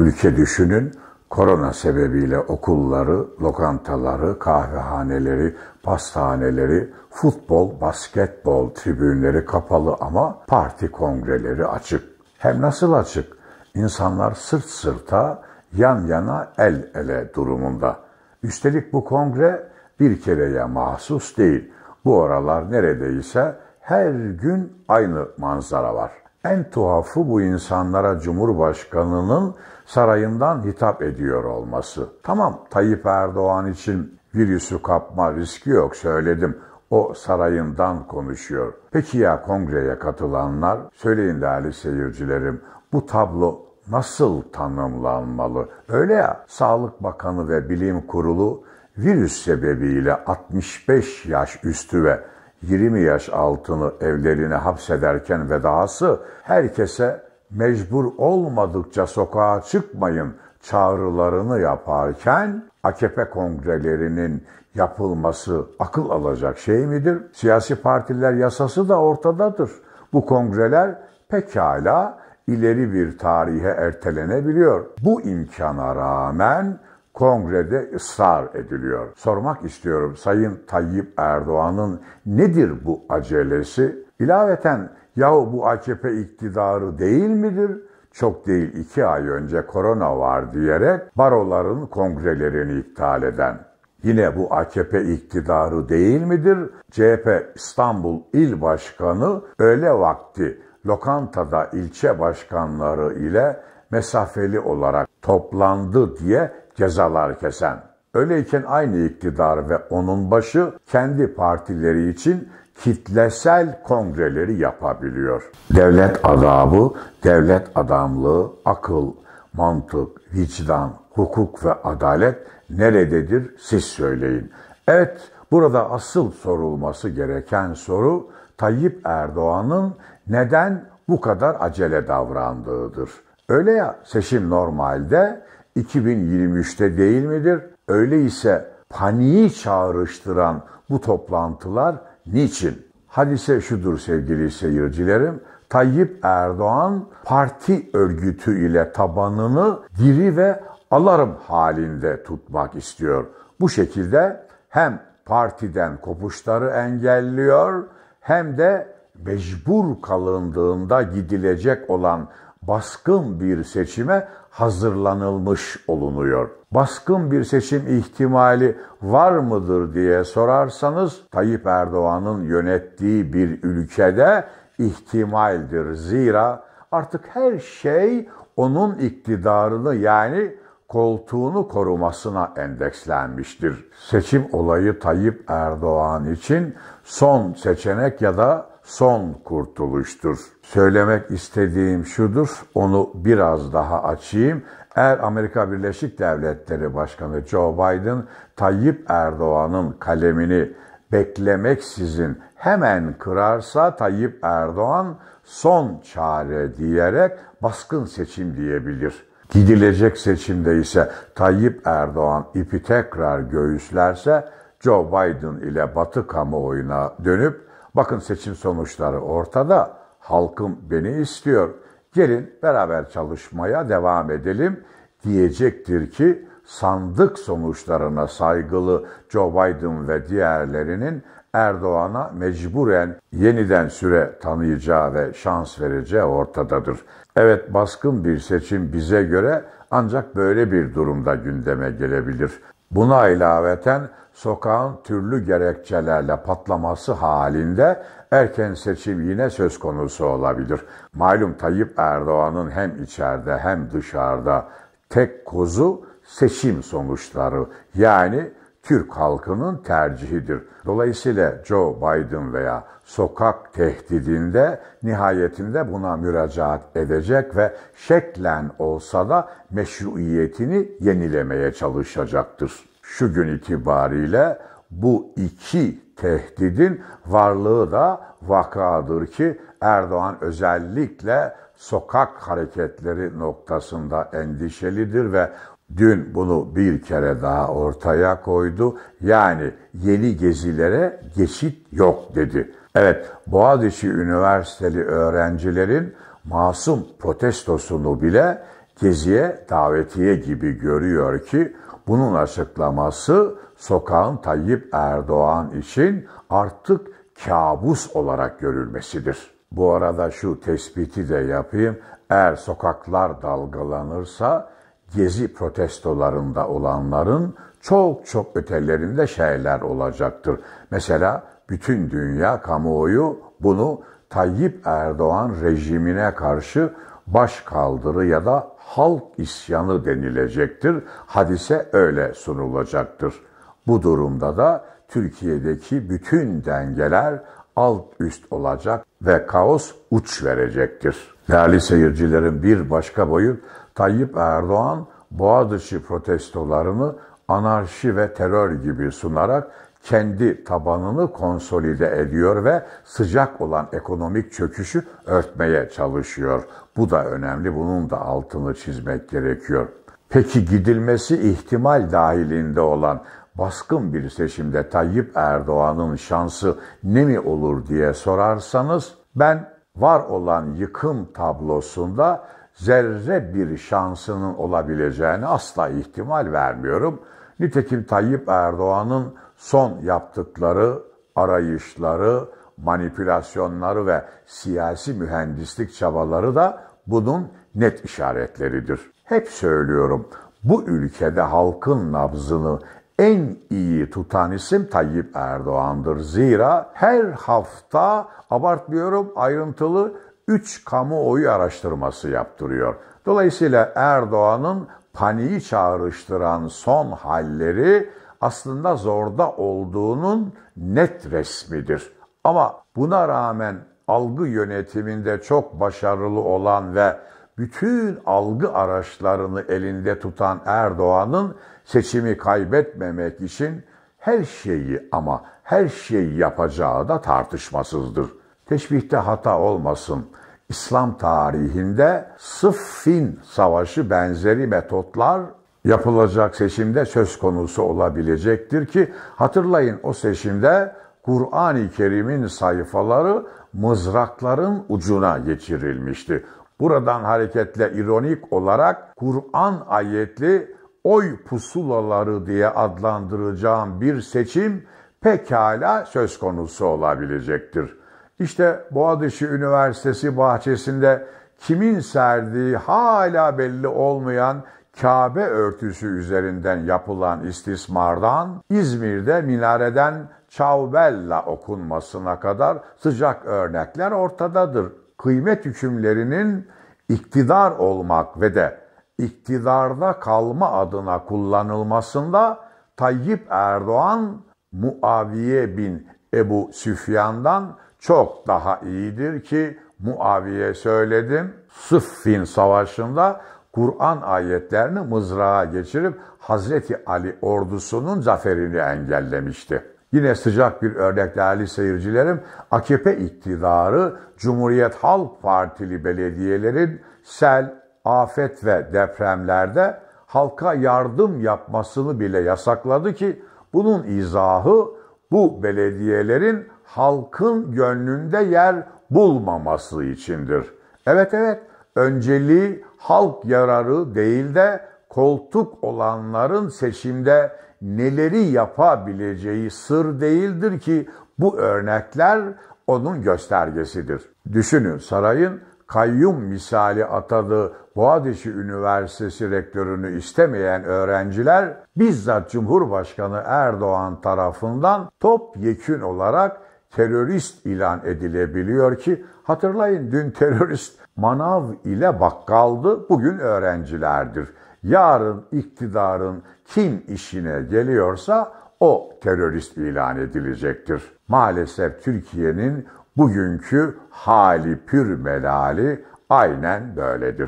Ülke düşünün, korona sebebiyle okulları, lokantaları, kahvehaneleri, pastahaneleri, futbol, basketbol tribünleri kapalı ama parti kongreleri açık. Hem nasıl açık? İnsanlar sırt sırta, yan yana, el ele durumunda. Üstelik bu kongre bir kereye mahsus değil. Bu aralar neredeyse her gün aynı manzara var. En tuhafı bu insanlara Cumhurbaşkanı'nın sarayından hitap ediyor olması. Tamam Tayyip Erdoğan için virüsü kapma riski yok söyledim. O sarayından konuşuyor. Peki ya kongreye katılanlar? Söyleyin değerli seyircilerim bu tablo nasıl tanımlanmalı? Öyle ya Sağlık Bakanı ve Bilim Kurulu virüs sebebiyle 65 yaş üstü ve 20 yaş altını evlerine hapsederken vedası herkese mecbur olmadıkça sokağa çıkmayın çağrılarını yaparken AKP kongrelerinin yapılması akıl alacak şey midir? Siyasi partiler yasası da ortadadır. Bu kongreler pekala ileri bir tarihe ertelenebiliyor. Bu imkana rağmen kongrede ısrar ediliyor. Sormak istiyorum Sayın Tayyip Erdoğan'ın nedir bu acelesi? İlaveten yahu bu AKP iktidarı değil midir? Çok değil iki ay önce korona var diyerek baroların kongrelerini iptal eden. Yine bu AKP iktidarı değil midir? CHP İstanbul İl Başkanı öğle vakti lokantada ilçe başkanları ile mesafeli olarak toplandı diye cezalar kesen. Öyleyken aynı iktidar ve onun başı kendi partileri için kitlesel kongreleri yapabiliyor. Devlet adabı, devlet adamlığı, akıl, mantık, vicdan, hukuk ve adalet nerededir siz söyleyin. Evet, burada asıl sorulması gereken soru Tayyip Erdoğan'ın neden bu kadar acele davrandığıdır. Öyle ya seçim normalde 2023'te değil midir? Öyleyse paniği çağrıştıran bu toplantılar niçin? Hadise şudur sevgili seyircilerim. Tayyip Erdoğan parti örgütü ile tabanını diri ve alarım halinde tutmak istiyor. Bu şekilde hem partiden kopuşları engelliyor hem de mecbur kalındığında gidilecek olan baskın bir seçime hazırlanılmış olunuyor. Baskın bir seçim ihtimali var mıdır diye sorarsanız Tayyip Erdoğan'ın yönettiği bir ülkede ihtimaldir. Zira artık her şey onun iktidarını yani koltuğunu korumasına endekslenmiştir. Seçim olayı Tayyip Erdoğan için son seçenek ya da son kurtuluştur. Söylemek istediğim şudur, onu biraz daha açayım. Eğer Amerika Birleşik Devletleri Başkanı Joe Biden, Tayyip Erdoğan'ın kalemini beklemek sizin hemen kırarsa Tayyip Erdoğan son çare diyerek baskın seçim diyebilir. Gidilecek seçimde ise Tayyip Erdoğan ipi tekrar göğüslerse Joe Biden ile Batı kamuoyuna dönüp Bakın seçim sonuçları ortada. Halkım beni istiyor. Gelin beraber çalışmaya devam edelim diyecektir ki sandık sonuçlarına saygılı Joe Biden ve diğerlerinin Erdoğan'a mecburen yeniden süre tanıyacağı ve şans vereceği ortadadır. Evet baskın bir seçim bize göre ancak böyle bir durumda gündeme gelebilir. Buna ilaveten sokağın türlü gerekçelerle patlaması halinde erken seçim yine söz konusu olabilir. Malum Tayyip Erdoğan'ın hem içeride hem dışarıda tek kozu seçim sonuçları yani Türk halkının tercihidir. Dolayısıyla Joe Biden veya sokak tehdidinde nihayetinde buna müracaat edecek ve şeklen olsa da meşruiyetini yenilemeye çalışacaktır. Şu gün itibariyle bu iki tehdidin varlığı da vakadır ki Erdoğan özellikle sokak hareketleri noktasında endişelidir ve Dün bunu bir kere daha ortaya koydu. Yani yeni gezilere geçit yok dedi. Evet, Boğaziçi Üniversiteli öğrencilerin masum protestosunu bile geziye davetiye gibi görüyor ki bunun açıklaması sokağın Tayyip Erdoğan için artık kabus olarak görülmesidir. Bu arada şu tespiti de yapayım. Eğer sokaklar dalgalanırsa gezi protestolarında olanların çok çok ötelerinde şeyler olacaktır. Mesela bütün dünya kamuoyu bunu Tayyip Erdoğan rejimine karşı baş kaldırı ya da halk isyanı denilecektir. Hadise öyle sunulacaktır. Bu durumda da Türkiye'deki bütün dengeler alt üst olacak ve kaos uç verecektir. Değerli seyircilerin bir başka boyut Tayyip Erdoğan Boğaziçi protestolarını anarşi ve terör gibi sunarak kendi tabanını konsolide ediyor ve sıcak olan ekonomik çöküşü örtmeye çalışıyor. Bu da önemli, bunun da altını çizmek gerekiyor. Peki gidilmesi ihtimal dahilinde olan baskın bir seçimde Tayyip Erdoğan'ın şansı ne mi olur diye sorarsanız ben var olan yıkım tablosunda zerre bir şansının olabileceğini asla ihtimal vermiyorum. Nitekim Tayyip Erdoğan'ın son yaptıkları arayışları, manipülasyonları ve siyasi mühendislik çabaları da bunun net işaretleridir. Hep söylüyorum bu ülkede halkın nabzını en iyi tutan isim Tayyip Erdoğan'dır. Zira her hafta abartmıyorum ayrıntılı 3 kamuoyu araştırması yaptırıyor. Dolayısıyla Erdoğan'ın paniği çağrıştıran son halleri aslında zorda olduğunun net resmidir. Ama buna rağmen algı yönetiminde çok başarılı olan ve bütün algı araçlarını elinde tutan Erdoğan'ın seçimi kaybetmemek için her şeyi ama her şeyi yapacağı da tartışmasızdır. Teşbihte hata olmasın. İslam tarihinde Sıffin Savaşı benzeri metotlar yapılacak seçimde söz konusu olabilecektir ki hatırlayın o seçimde Kur'an-ı Kerim'in sayfaları mızrakların ucuna geçirilmişti. Buradan hareketle ironik olarak Kur'an ayetli oy pusulaları diye adlandıracağım bir seçim pekala söz konusu olabilecektir. İşte Boğaziçi Üniversitesi bahçesinde kimin serdiği hala belli olmayan Kabe örtüsü üzerinden yapılan istismardan İzmir'de minareden Çavbella okunmasına kadar sıcak örnekler ortadadır. Kıymet hükümlerinin iktidar olmak ve de iktidarda kalma adına kullanılmasında Tayyip Erdoğan Muaviye bin Ebu Süfyan'dan çok daha iyidir ki Muaviye söyledim. Sıffin Savaşı'nda Kur'an ayetlerini mızrağa geçirip Hazreti Ali ordusunun zaferini engellemişti. Yine sıcak bir örnek değerli seyircilerim, AKP iktidarı Cumhuriyet Halk Partili belediyelerin sel, afet ve depremlerde halka yardım yapmasını bile yasakladı ki bunun izahı bu belediyelerin halkın gönlünde yer bulmaması içindir. Evet evet önceliği halk yararı değil de koltuk olanların seçimde neleri yapabileceği sır değildir ki bu örnekler onun göstergesidir. Düşünün sarayın kayyum misali atadığı Boğaziçi Üniversitesi rektörünü istemeyen öğrenciler bizzat Cumhurbaşkanı Erdoğan tarafından top yekün olarak terörist ilan edilebiliyor ki hatırlayın dün terörist manav ile bakkaldı bugün öğrencilerdir. Yarın iktidarın kim işine geliyorsa o terörist ilan edilecektir. Maalesef Türkiye'nin bugünkü hali pür melali aynen böyledir.